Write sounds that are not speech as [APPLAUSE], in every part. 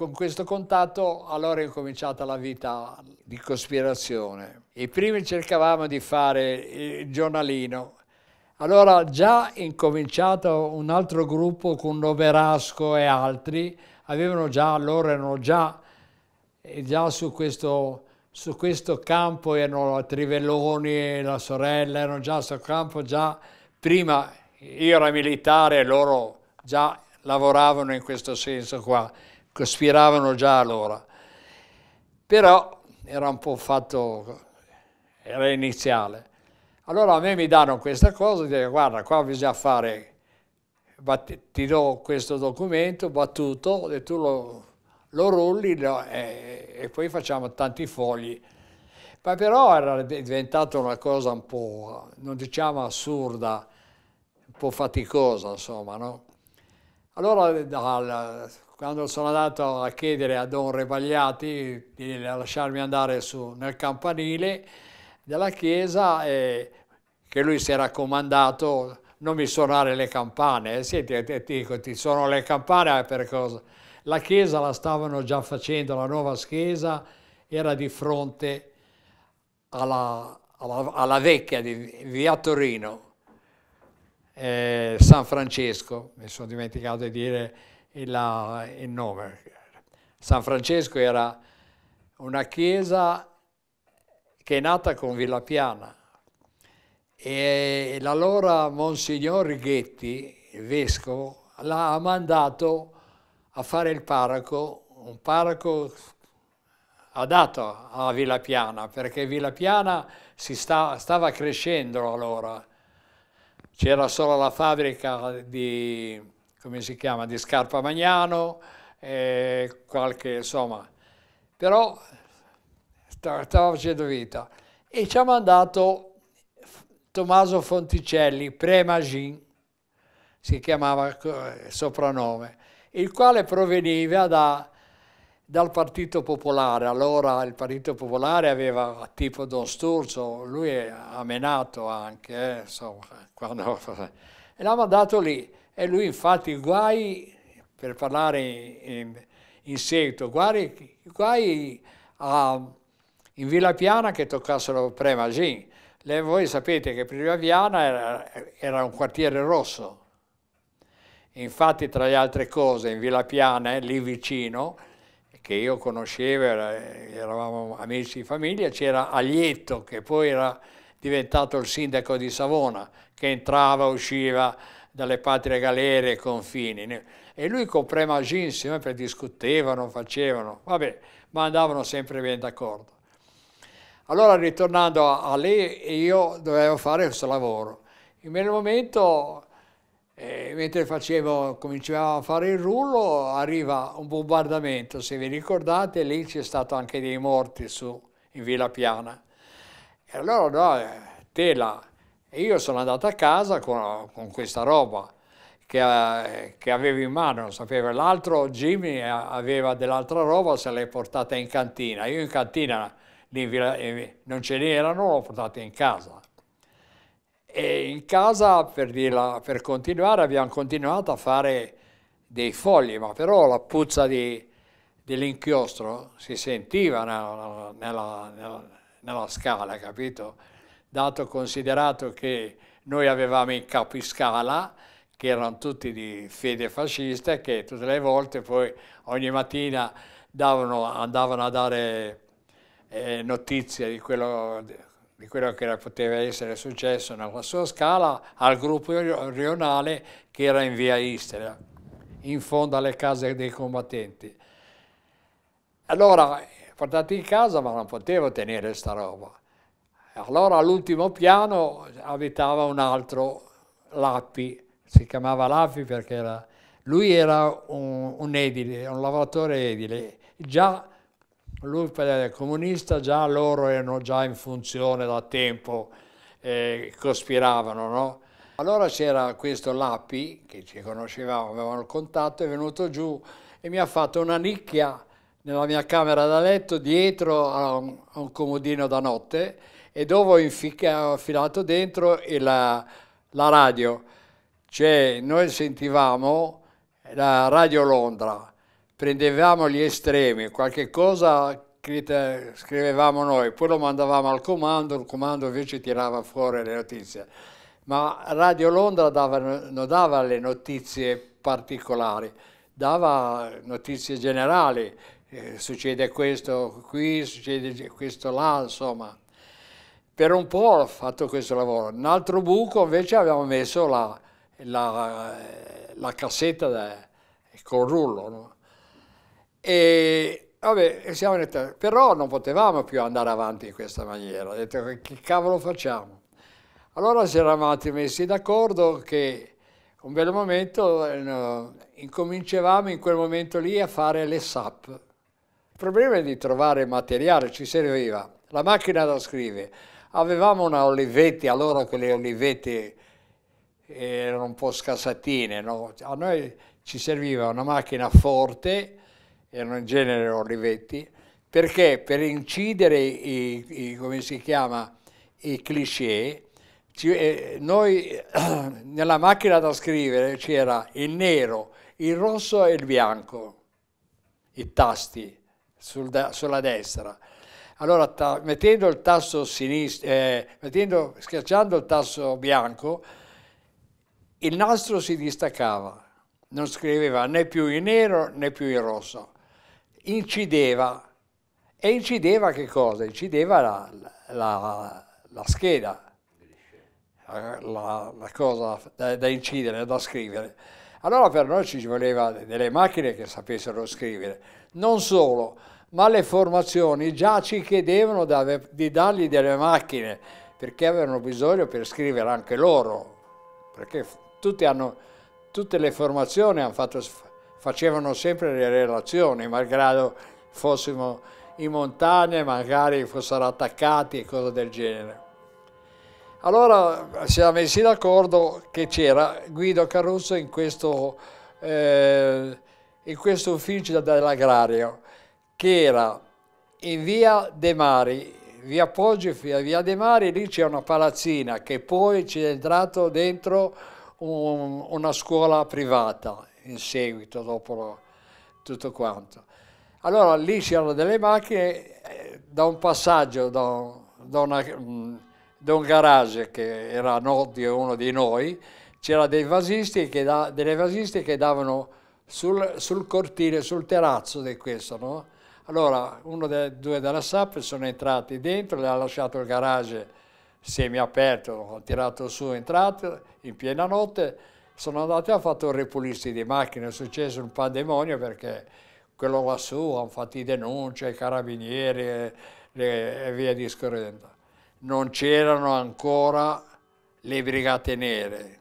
Con questo contatto allora è cominciata la vita di cospirazione. e prima cercavamo di fare il giornalino. Allora già incominciato un altro gruppo con Noverasco e altri, avevano già, loro erano già, già su questo su questo campo erano Trivelloni e la sorella, erano già sul campo, già prima io ero militare e loro già lavoravano in questo senso qua cospiravano già allora. Però era un po' fatto, era iniziale. Allora a me mi danno questa cosa, dico guarda qua bisogna fare, ti do questo documento battuto e tu lo, lo rulli lo, e, e poi facciamo tanti fogli. Ma però era diventata una cosa un po', non diciamo assurda, un po' faticosa, insomma, no? Allora dal, quando sono andato a chiedere a Don Rebagliati di lasciarmi andare su, nel campanile della chiesa, eh, che lui si era comandato non mi suonare le campane. Eh, sì, ti, eh, ti, dico, ti suonano le campane per cosa? La chiesa la stavano già facendo, la nuova chiesa era di fronte alla, alla, alla vecchia di via Torino, eh, San Francesco, mi sono dimenticato di dire la, il nome. San Francesco era una chiesa che è nata con Villapiana e l'allora Monsignor Righetti, il vescovo, l'ha mandato a fare il paraco, un paraco adatto a Villapiana, perché Villapiana sta, stava crescendo allora, c'era solo la fabbrica di come si chiama, di Scarpa Magnano, eh, qualche, insomma, però stava, facendo vita. E ci ha mandato Tommaso Fonticelli, Premagin, si chiamava eh, soprannome, il quale proveniva da, dal Partito Popolare. Allora il Partito Popolare aveva tipo Don Sturzo, lui è amenato anche, eh, insomma, [LAUGHS] quando, [LAUGHS] e l'ha mandato lì. E lui infatti guai, per parlare in, in seguito, guai, guai a, ah, in Villa Piana che toccassero Premagin. Le, voi sapete che Prima Viana era, era, un quartiere rosso. Infatti, tra le altre cose, in Villa Piana, eh, lì vicino, che io conoscevo, era, eravamo amici di famiglia, c'era Aglietto, che poi era diventato il sindaco di Savona, che entrava, usciva, dalle patrie galere e confini. E lui con Premagin insieme discutevano, facevano, vabbè, ma andavano sempre ben d'accordo. Allora ritornando a, a lei io dovevo fare questo lavoro. In quel momento, eh, mentre facevo, cominciavo a fare il rullo, arriva un bombardamento, se vi ricordate, lì c'è stato anche dei morti su, in Villa Piana. E allora no, eh, tela, e io sono andato a casa con, con questa roba che, eh, che, avevo in mano, non sapevo. L'altro Jimmy eh, aveva dell'altra roba, se l'è portata in cantina. Io in cantina eh, non ce n'erano, l'ho portata in casa. E in casa, per, dirla, per continuare, abbiamo continuato a fare dei fogli, ma però la puzza di, dell'inchiostro si sentiva nella, nella, nella, nella scala, capito? dato considerato che noi avevamo i capiscala, che erano tutti di fede fascista, e che tutte le volte poi ogni mattina davano, andavano a dare eh, notizie di quello, di quello che poteva essere successo nella sua scala al gruppo rionale che era in via Istria, in fondo alle case dei combattenti. Allora, portati in casa, ma non potevo tenere sta roba. Allora all'ultimo piano abitava un altro Lappi, si chiamava Lappi perché era, lui era un, un edile, un lavoratore edile, già lui comunista, già loro erano già in funzione da tempo, eh, cospiravano, no? Allora c'era questo Lappi, che ci conoscevamo, avevamo il contatto, è venuto giù e mi ha fatto una nicchia nella mia camera da letto dietro a un, a un comodino da notte e dove ho, infilato dentro la, la, radio. Cioè noi sentivamo la Radio Londra, prendevamo gli estremi, qualche cosa scrivevamo noi, poi lo mandavamo al comando, il comando invece tirava fuori le notizie. Ma Radio Londra dava, non dava le notizie particolari, dava notizie generali, eh, succede questo qui, succede questo là, insomma per un po' ho fatto questo lavoro. Un altro buco invece avevamo messo la, la, la cassetta da, col rullo. No? E vabbè, siamo in età. però non potevamo più andare avanti in questa maniera. Ho detto che cavolo facciamo? Allora si eravamo messi d'accordo che un bel momento eh, no, incominciavamo in quel momento lì a fare le SAP. Il problema è di trovare materiale, ci serviva la macchina da scrivere Avevamo una Olivetti, allora che le Olivetti eh, erano un po' scassatine, no? a noi ci serviva una macchina forte, erano in genere Olivetti, perché per incidere i, i come si chiama, i cliché, ci, eh, noi [CLEARS THROAT] nella macchina da scrivere c'era il nero, il rosso e il bianco, i tasti sul da, sulla destra. Allora ta, mettendo il tasto sinistro, eh, mettendo, schiacciando il tasto bianco, il nastro si distaccava, non scriveva né più in nero né più in rosso, incideva. E incideva che cosa? Incideva la, la, la scheda, eh, la, la cosa da, da, incidere, da scrivere. Allora per noi ci voleva delle macchine che sapessero scrivere. Non solo, ma le formazioni già ci chiedevano di dargli delle macchine perché avevano bisogno per scrivere anche loro, perché hanno, tutte le formazioni fatto, facevano sempre le relazioni, malgrado fossimo in montagna, magari fossero attaccati e cose del genere. Allora si era messi d'accordo che c'era Guido Caruso in questo, eh, in questo ufficio dell'agrario che era in via De Mari, via Poggio, e via De Mari, lì c'è una palazzina che poi ci è entrato dentro un, una scuola privata in seguito, dopo lo, tutto quanto. Allora lì c'erano delle macchine eh, da un passaggio, da un, da una, mm, da un garage che era noto uno di noi, c'erano dei vasisti che da, delle vasiste che davano sul, sul cortile, sul terrazzo di questo, no? Allora, uno dei due della SAP sono entrati dentro, le ha lasciato il garage semiaperto, ho tirato su, entrato in piena notte, sono andati a fare un ripulisti di macchine, è successo un pandemonio perché quello lassù hanno fatto i denunce i carabinieri e, e via discorrendo. Non c'erano ancora le brigate nere.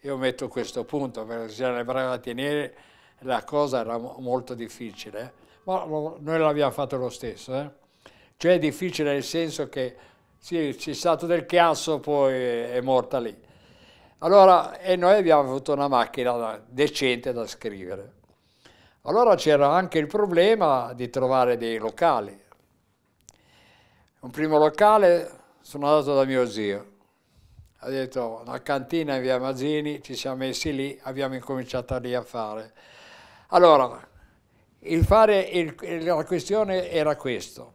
Io metto questo punto perché se c'erano le brigate nere la cosa era molto difficile ma lo, noi l'abbiamo fatto lo stesso. Eh? Cioè è difficile nel senso che sì, c'è stato del chiasso, poi è morta lì. Allora, e noi abbiamo avuto una macchina decente da scrivere. Allora c'era anche il problema di trovare dei locali. Un primo locale sono andato da mio zio. Ha detto, una cantina in via Mazzini, ci siamo messi lì, abbiamo incominciato lì a fare. Allora, il fare, il, la questione era questo,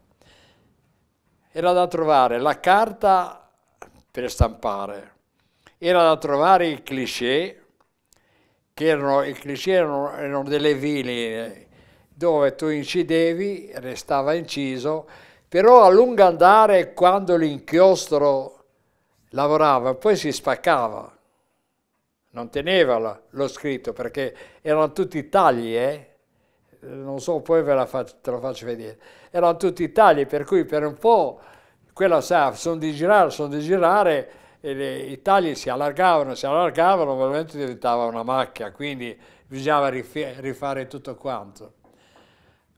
era da trovare la carta per stampare, era da trovare i cliché, che erano, i cliché erano, erano delle vili dove tu incidevi, restava inciso, però a lungo andare quando l'inchiostro lavorava poi si spaccava, non teneva lo scritto perché erano tutti tagli, eh? non so, poi la faccio, te lo faccio vedere. Erano tutti tagli, per cui per un po' quella sa, sono di girare, sono di girare, le, i tagli si allargavano, si allargavano, ovviamente diventava una macchia, quindi bisognava rifare tutto quanto.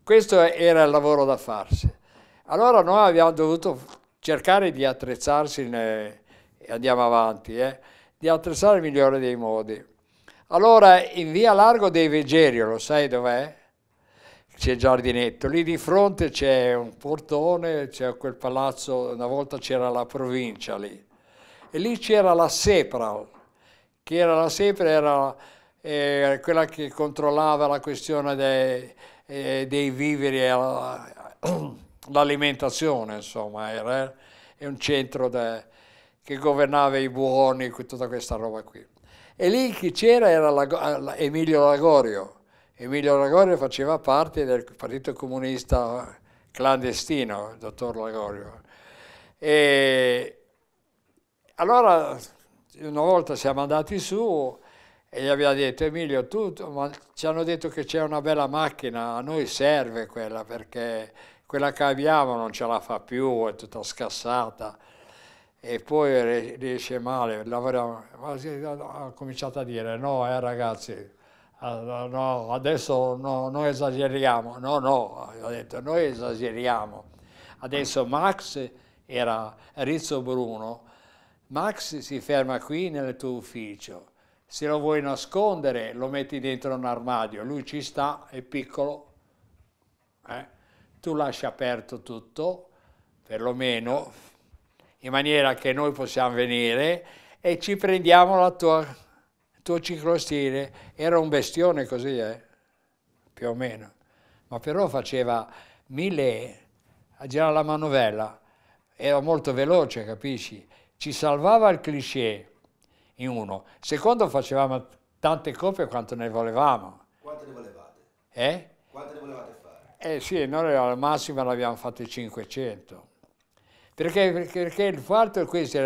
Questo era il lavoro da farsi. Allora noi abbiamo dovuto cercare di attrezzarsi, e andiamo avanti, eh, di attrezzare il migliore dei modi. Allora in via Largo dei Vegerio, lo sai dov'è? c'è il giardinetto, lì di fronte c'è un portone, c'è quel palazzo, una volta c'era la provincia lì, e lì c'era la Sepral, che era la Sepral, era eh, quella che controllava la questione dei, eh, dei viveri e [CLEARS THROAT] l'alimentazione, insomma, era eh, un centro de, che governava i buoni, tutta questa roba qui. E lì chi c'era era la, eh, la, Emilio Lagorio, Emilio Lagorio faceva parte del Partito Comunista clandestino, il dottor Lagorio. E allora una volta siamo andati su e gli abbiamo detto Emilio, tu, ci hanno detto che c'è una bella macchina, a noi serve quella perché quella che abbiamo non ce la fa più, è tutta scassata e poi riesce male, lavoriamo. Ma ha cominciato a dire no eh ragazzi, no, adesso no, noi esageriamo, no, no, ho detto, noi esageriamo. Adesso Max era Rizzo Bruno, Max si ferma qui nel tuo ufficio, se lo vuoi nascondere lo metti dentro un armadio, lui ci sta, è piccolo, eh? tu lasci aperto tutto, perlomeno, in maniera che noi possiamo venire e ci prendiamo la tua tuo ciclostile era un bestione così, eh? più o meno, ma però faceva mille a girare la manovella, era molto veloce, capisci? Ci salvava il cliché in uno. Secondo facevamo tante copie quanto ne volevamo. Quante ne volevate? Eh? Quante ne volevate fare? Eh sì, noi al massimo ne abbiamo fatte 500. Perché, perché, il fatto è questo,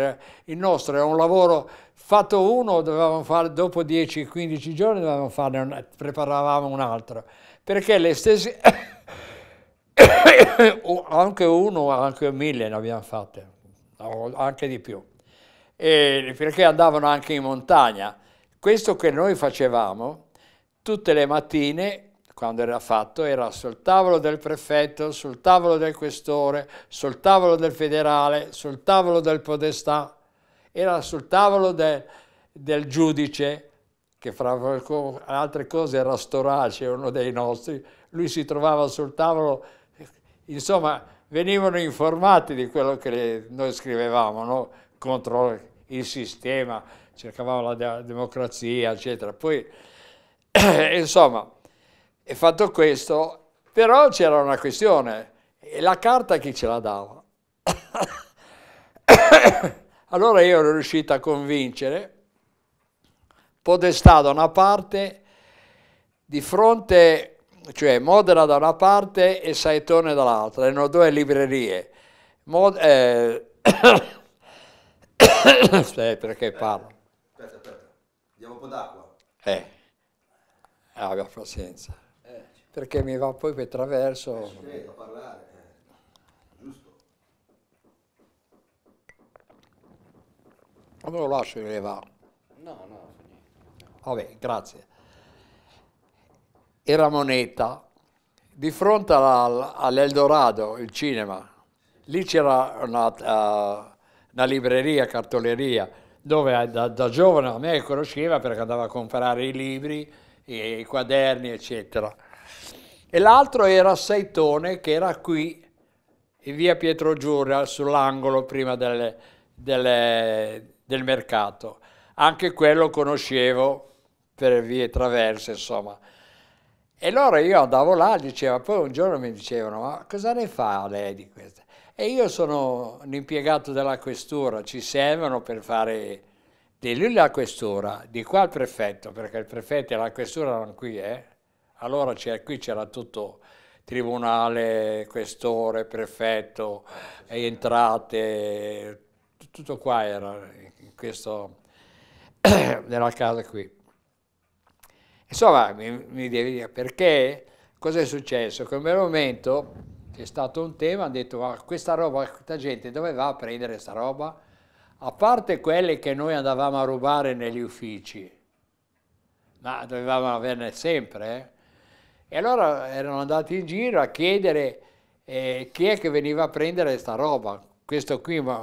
il nostro è un lavoro fatto uno, dovevamo fare, dopo 10-15 giorni dovevamo fare un, preparavamo un altro, perché le stesse, [COUGHS] anche uno, anche mille ne abbiamo fatte, anche di più, e perché andavano anche in montagna. Questo che noi facevamo tutte le mattine quando era fatto, era sul tavolo del prefetto, sul tavolo del questore, sul tavolo del federale, sul tavolo del podestà, era sul tavolo de, del giudice, che fra altre cose era Storace, uno dei nostri, lui si trovava sul tavolo, insomma venivano informati di quello che noi scrivevamo no? contro il sistema, cercavamo la democrazia, eccetera. Poi, [CLEARS THROAT] insomma, e fatto questo, però c'era una questione, e la carta chi ce la dava? [COUGHS] allora io ero riuscito a convincere Podestà da una parte, di fronte, cioè Modena da una parte e Saetone dall'altra, erano due librerie. Mod- eh, [COUGHS] eh, perché parlo? Aspetta, aspetta, andiamo un po' d'acqua. Eh, abbia pazienza perché mi va poi per traverso. Eh, a parlare, eh. giusto. Non lo lascio che le va. No, no, Vabbè, grazie. Era moneta. Di fronte all'Eldorado, il cinema, lì c'era una, uh, una, libreria, cartoleria, dove da, da giovane a me conosceva perché andava a comprare i libri, i, i quaderni, eccetera e l'altro era Saitone che era qui in via Pietro Giuria sull'angolo prima delle, delle, del mercato. Anche quello conoscevo per vie traverse, insomma. E allora io andavo là, diceva, poi un giorno mi dicevano, ma cosa ne fa lei di questo? E io sono un impiegato della questura, ci servono per fare di lui la questura, di qua il prefetto, perché il prefetto e la questura erano qui, eh? Allora qui c'era tutto tribunale, questore, prefetto, entrate, tutto qua era in questo, [CLEARS THROAT] nella casa qui. Insomma, mi, mi devi dire perché, cosa è successo? Che in quel momento è stato un tema, hanno detto ma questa roba, questa gente dove va a prendere questa roba? A parte quelle che noi andavamo a rubare negli uffici, ma dovevamo averne sempre, eh? E allora erano andati in giro a chiedere eh, chi è che veniva a prendere sta roba. Questo qui, ma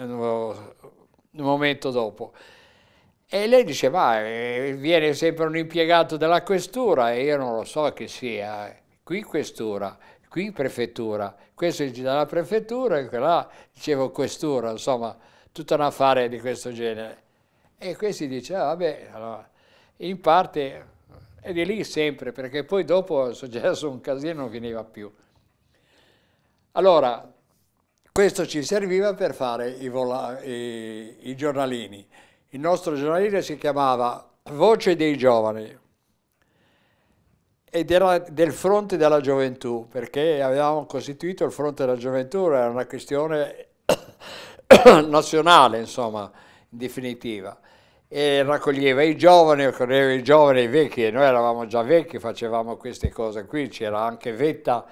un momento dopo. E lei diceva, ah, eh, viene sempre un impiegato della questura, e io non lo so chi sia, qui questura, qui prefettura, questo è dalla prefettura e quella dicevo questura, insomma, tutto un affare di questo genere. E questi diceva, ah, vabbè, allora, in parte ed è lì sempre, perché poi dopo è successo un casino, non finiva più. Allora, questo ci serviva per fare i, vola, i, i giornalini. Il nostro giornalino si chiamava Voce dei Giovani ed era del fronte della gioventù, perché avevamo costituito il fronte della gioventù, era una questione [COUGHS] nazionale, insomma, in definitiva e raccoglieva i giovani, raccoglieva i giovani i vecchi, e noi eravamo già vecchi, facevamo queste cose qui, c'era anche Vetta,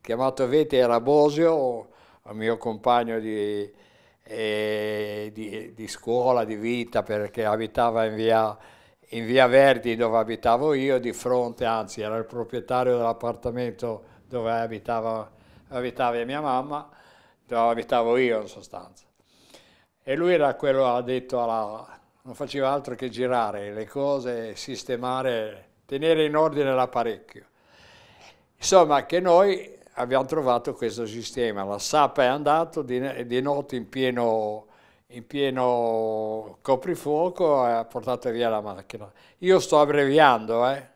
chiamato Vetta era Bosio, un mio compagno di, eh, di, di, scuola, di vita, perché abitava in via, in via Verdi dove abitavo io, di fronte, anzi era il proprietario dell'appartamento dove abitava, abitava mia mamma, dove abitavo io in sostanza. E lui era quello che ha detto alla, non faceva altro che girare le cose, sistemare, tenere in ordine l'apparecchio. Insomma, che noi abbiamo trovato questo sistema. La SAP è andata di, di, notte in pieno, in pieno coprifuoco e ha portato via la macchina. Io sto abbreviando, eh.